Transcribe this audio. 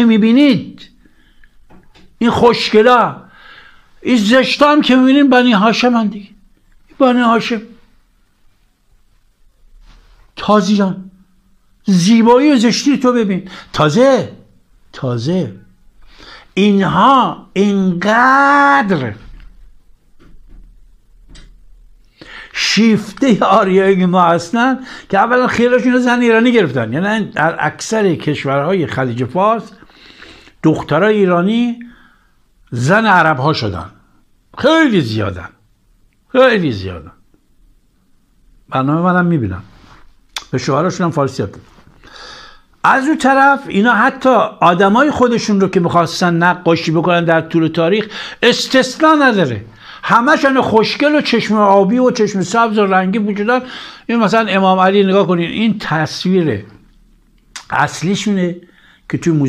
که میبینید این خوشگلا این زشتا هم که میبینید بنی هاشم هم دیگه بنی هاشم تازی زیبایی و زشتی تو ببین تازه تازه اینها اینقدر شیفته آریایی ما هستند که اولا خیلیشون زن ایرانی گرفتن یعنی در اکثر کشورهای خلیج فارس دخترای ایرانی زن عرب ها شدن خیلی زیادن خیلی زیادن برنامه منم میبینم به شوهراشون هم فارسی از اون طرف اینا حتی آدمای خودشون رو که میخواستن نقاشی بکنن در طول تاریخ استثنا نداره همشون خوشگل و چشم آبی و چشم سبز و رنگی بودن این مثلا امام علی نگاه کنین این تصویر اصلیشونه که توی موزه